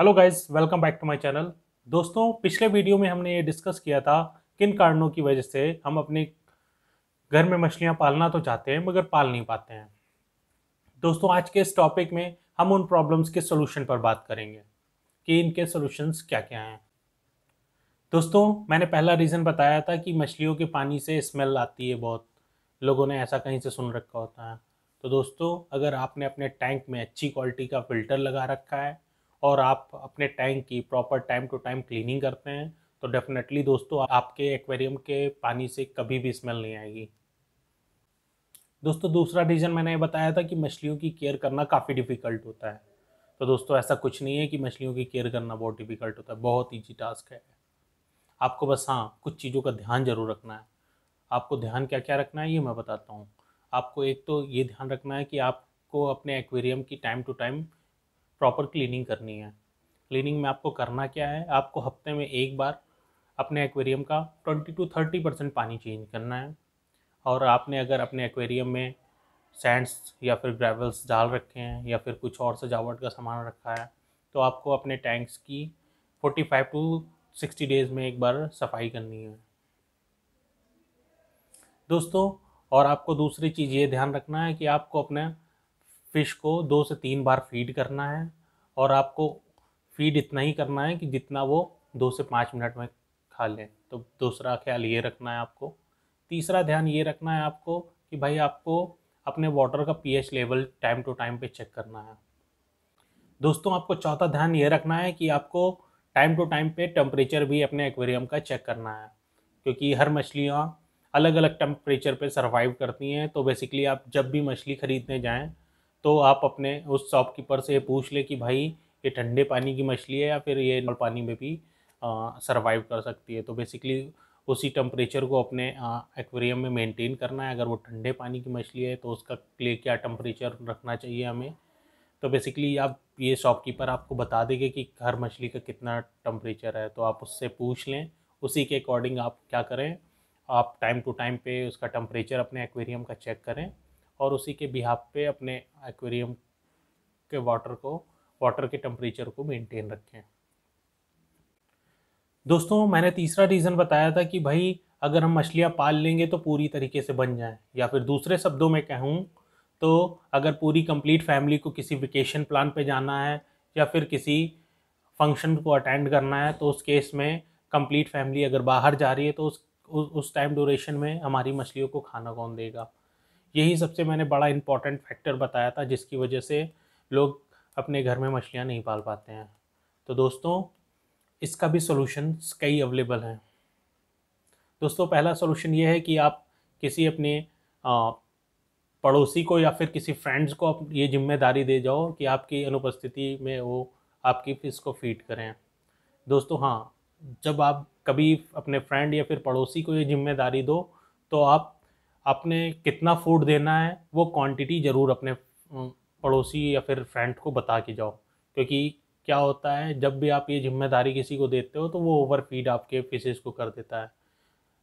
hello guys welcome back to my channel दोस्तों पिछले video में हमने ये डिस्कस किया था किन कारणों की वजह से हम अपने घर में मछलियाँ पालना तो चाहते हैं मगर पाल नहीं पाते हैं दोस्तों आज के इस टॉपिक में हम उन प्रॉब्लम्स के सोल्यूशन पर बात करेंगे कि इनके सोल्यूशंस क्या क्या हैं दोस्तों मैंने पहला रीज़न बताया था कि मछलियों के पानी से स्मेल आती है बहुत लोगों ने ऐसा कहीं से सुन रखा होता है तो दोस्तों अगर आपने अपने टैंक में अच्छी क्वालिटी का फ़िल्टर लगा रखा है और आप अपने टैंक की proper time to time cleaning करते हैं तो डेफिनेटली दोस्तों आपके एक्वेरियम के पानी से कभी भी स्मेल नहीं आएगी दोस्तों दूसरा रीज़न मैंने ये बताया था कि मछलियों की केयर करना काफ़ी डिफ़िकल्ट होता है तो दोस्तों ऐसा कुछ नहीं है कि मछलियों की केयर करना बहुत डिफ़िकल्ट होता है बहुत ईजी टास्क है आपको बस हाँ कुछ चीज़ों का ध्यान जरूर रखना है आपको ध्यान क्या क्या रखना है ये मैं बताता हूँ आपको एक तो ये ध्यान रखना है कि आपको अपने एक्वेरियम की time to time proper cleaning करनी है क्लीनिंग में आपको करना क्या है आपको हफ्ते में एक बार अपने एक्वेरियम का ट्वेंटी टू थर्टी परसेंट पानी चेंज करना है और आपने अगर अपने एक्वेरियम में सैंड्स या फिर ग्रेवल्स डाल रखे हैं या फिर कुछ और सजावट का सामान रखा है तो आपको अपने टैंक्स की forty five to sixty days में एक बार सफाई करनी है दोस्तों और आपको दूसरी चीज़ ये ध्यान रखना है कि आपको अपने फिश को दो से तीन बार फीड करना है और आपको फीड इतना ही करना है कि जितना वो दो से पाँच मिनट में खा लें तो दूसरा ख्याल ये रखना है आपको तीसरा ध्यान ये रखना है आपको कि भाई आपको अपने वाटर का pH level time to time पे चेक करना है दोस्तों आपको चौथा ध्यान ये रखना है कि आपको टाइम टू टाइम पे टेम्परेचर भी अपने एक्वेरियम का चेक करना है क्योंकि हर मछलियाँ अलग अलग टेम्परेचर पे सर्वाइव करती हैं तो बेसिकली आप जब भी मछली ख़रीदने जाएँ तो आप अपने उस शॉपकीपर से पूछ ले कि भाई ये ठंडे पानी की मछली है या फिर ये नॉर्मल पानी में भी सर्वाइव कर सकती है तो बेसिकली उसी टेम्परेचर को अपने एक्वेरियम में मेंटेन करना है अगर वो ठंडे पानी की मछली है तो उसका क्ले क्या टेम्परेचर रखना चाहिए हमें तो बेसिकली आप ये शॉपकीपर आपको बता देंगे कि हर मछली का कितना टम्परेचर है तो आप उससे पूछ लें उसी के अकॉर्डिंग आप क्या करें आप टाइम टू टाइम पे उसका टेम्परेचर अपने एक्वेरियम का चेक करें और उसी के बिहाब पे अपने एक्वेरियम के वाटर को वाटर के टेम्परेचर को मेंटेन रखें दोस्तों मैंने तीसरा रीज़न बताया था कि भाई अगर हम मछलियाँ पाल लेंगे तो पूरी तरीके से बन जाएँ या फिर दूसरे शब्दों में कहूँ तो अगर पूरी कंप्लीट फैमिली को किसी वेकेशन प्लान पे जाना है या फिर किसी फंक्शन को अटेंड करना है तो उस केस में कंप्लीट फैमिली अगर बाहर जा रही है तो उस उस टाइम ड्यूरेशन में हमारी मछलियों को खाना कौन देगा यही सबसे मैंने बड़ा इम्पॉर्टेंट फैक्टर बताया था जिसकी वजह से लोग अपने घर में मछलियाँ नहीं पाल पाते हैं तो दोस्तों इसका भी सोलूशन कई अवेलेबल हैं दोस्तों पहला सोलूशन ये है कि आप किसी अपने आ, पड़ोसी को या फिर किसी फ्रेंड्स को आप ये जिम्मेदारी दे जाओ कि आपकी अनुपस्थिति में वो आपकी फिश को फीड करें दोस्तों हाँ जब आप कभी अपने फ्रेंड या फिर पड़ोसी को ये जिम्मेदारी दो तो आप आपने कितना फूड देना है वो क्वांटिटी ज़रूर अपने पड़ोसी या फिर फ्रेंड को बता के जाओ क्योंकि क्या होता है जब भी आप ये जिम्मेदारी किसी को देते हो तो वो ओवर फीड आपके फिशेज़ को कर देता है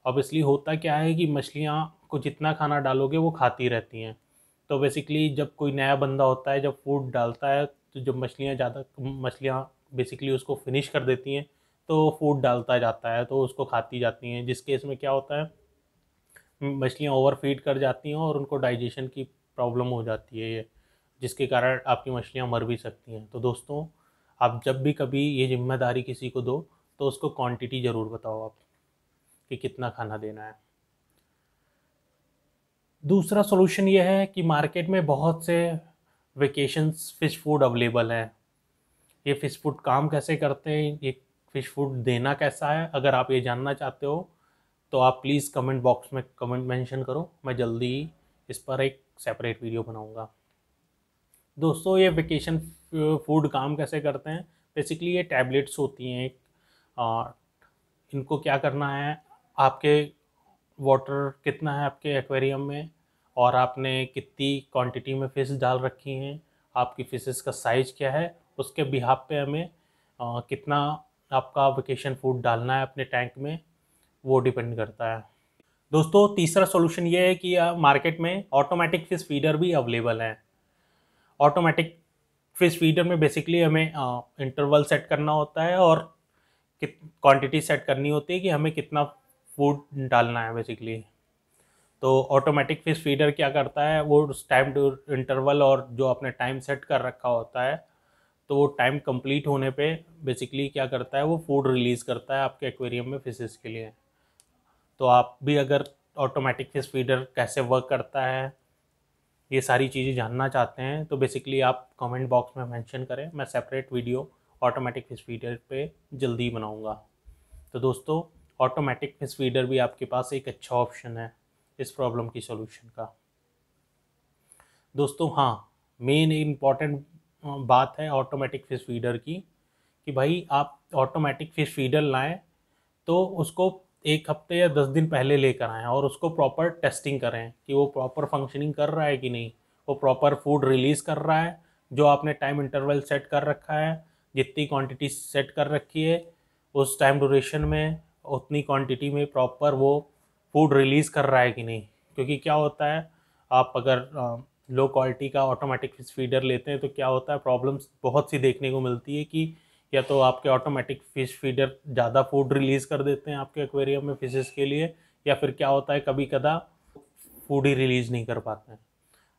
ऑब्वियसली होता क्या है कि मछलियाँ को जितना खाना डालोगे वो खाती रहती हैं तो बेसिकली जब कोई नया बंदा होता है जब फूड डालता है तो जब मछलियाँ ज़्यादा मछलियाँ बेसिकली उसको फिनिश कर देती हैं तो फूड डालता जाता है तो उसको खाती जाती हैं जिस केस में क्या होता है मछलियाँ ओवर फीड कर जाती हैं और उनको डाइजेशन की प्रॉब्लम हो जाती है ये जिसके कारण आपकी मछलियाँ मर भी सकती हैं तो दोस्तों आप जब भी कभी ये जिम्मेदारी किसी को दो तो उसको क्वांटिटी ज़रूर बताओ आप कि कितना खाना देना है दूसरा सोल्यूशन ये है कि मार्केट में बहुत से वेकेशंस फ़िश फूड अवेलेबल हैं ये फ़िश फूड काम कैसे करते हैं ये फ़िश फूड देना कैसा है अगर आप ये जानना चाहते हो तो आप प्लीज़ कमेंट बॉक्स में कमेंट मेंशन करो मैं जल्दी ही इस पर एक सेपरेट वीडियो बनाऊंगा दोस्तों ये वेकेशन फूड काम कैसे करते हैं बेसिकली ये टैबलेट्स होती हैं एक इनको क्या करना है आपके वाटर कितना है आपके एक्वेरियम में और आपने कितनी क्वांटिटी में फ़िश डाल रखी हैं आपकी फ़िशेस का साइज़ क्या है उसके बिहाब पे हमें आ, कितना आपका वेकेशन फूड डालना है अपने टैंक में वो डिपेंड करता है दोस्तों तीसरा सॉल्यूशन ये है कि मार्केट में ऑटोमेटिक फिश फीडर भी अवेलेबल है ऑटोमेटिक फिश फीडर में बेसिकली हमें इंटरवल सेट करना होता है और क्वांटिटी सेट करनी होती है कि हमें कितना फूड डालना है बेसिकली तो ऑटोमेटिक फिश फीडर क्या करता है वो उस टाइम इंटरवल और जो आपने टाइम सेट कर रखा होता है तो वो टाइम कंप्लीट होने पे बेसिकली क्या करता है वो फूड रिलीज़ करता है आपके एक्वेरियम में फिशेस के लिए तो आप भी अगर ऑटोमेटिक फिश फीडर कैसे वर्क करता है ये सारी चीज़ें जानना चाहते हैं तो बेसिकली आप कमेंट बॉक्स में मेंशन करें मैं separate video automatic fish feeder पे जल्दी बनाऊंगा तो दोस्तों ऑटोमेटिक फिश फीडर भी आपके पास एक अच्छा ऑप्शन है इस प्रॉब्लम की सॉल्यूशन का दोस्तों हाँ मेन इम्पॉर्टेंट बात है ऑटोमेटिक फिश फीडर की कि भाई आप ऑटोमेटिक फिश फीडर लाएं तो उसको एक हफ्ते या दस दिन पहले लेकर आएँ और उसको प्रॉपर टेस्टिंग करें कि वो प्रॉपर फंक्शनिंग कर रहा है कि नहीं वो प्रॉपर फूड रिलीज़ कर रहा है जो आपने टाइम इंटरवल सेट कर रखा है जितनी क्वांटिटी सेट कर रखी है उस टाइम ड्यूरेशन में उतनी क्वांटिटी में प्रॉपर वो फूड रिलीज़ कर रहा है कि नहीं क्योंकि क्या होता है आप अगर लो क्वालिटी का ऑटोमेटिक फीडर लेते हैं तो क्या होता है प्रॉब्लम्स बहुत सी देखने को मिलती है कि या तो आपके ऑटोमेटिक फ़िश फीडर ज़्यादा फूड रिलीज़ कर देते हैं आपके एक्वेरियम में फिशेस के लिए या फिर क्या होता है कभी कदा फूड ही रिलीज़ नहीं कर पाते हैं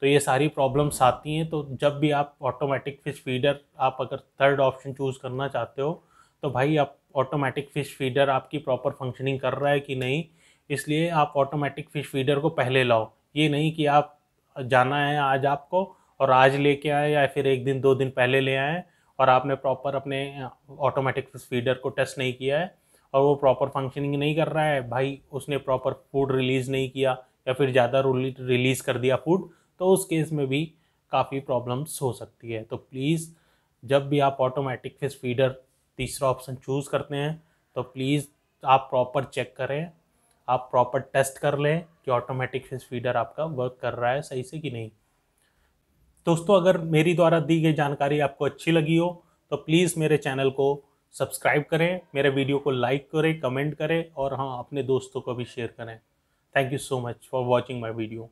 तो ये सारी प्रॉब्लम्स आती हैं तो जब भी आप ऑटोमेटिक फ़िश फीडर आप अगर थर्ड ऑप्शन चूज़ करना चाहते हो तो भाई आप ऑटोमेटिक फ़िश फीडर आपकी प्रॉपर फंक्शनिंग कर रहा है कि नहीं इसलिए आप ऑटोमेटिक फ़िश फीडर को पहले लाओ ये नहीं कि आप जाना है आज आपको और आज लेके आए या फिर एक दिन दो दिन पहले ले आएँ और आपने प्रॉपर अपने ऑटोमेटिक फीडर को टेस्ट नहीं किया है और वो प्रॉपर फंक्शनिंग नहीं कर रहा है भाई उसने प्रॉपर फूड रिलीज़ नहीं किया या फिर ज़्यादा रिलीज़ कर दिया फूड तो उस केस में भी काफ़ी प्रॉब्लम्स हो सकती है तो प्लीज़ जब भी आप ऑटोमेटिक फिश फीडर तीसरा ऑप्शन चूज़ करते हैं तो प्लीज़ आप प्रॉपर चेक करें आप प्रॉपर टेस्ट कर लें कि ऑटोमेटिक फिश फीडर आपका वर्क कर रहा है सही से कि नहीं दोस्तों अगर मेरी द्वारा दी गई जानकारी आपको अच्छी लगी हो तो प्लीज़ मेरे चैनल को सब्सक्राइब करें मेरे वीडियो को लाइक करें कमेंट करें और हाँ अपने दोस्तों को भी शेयर करें thank you so much for watching my video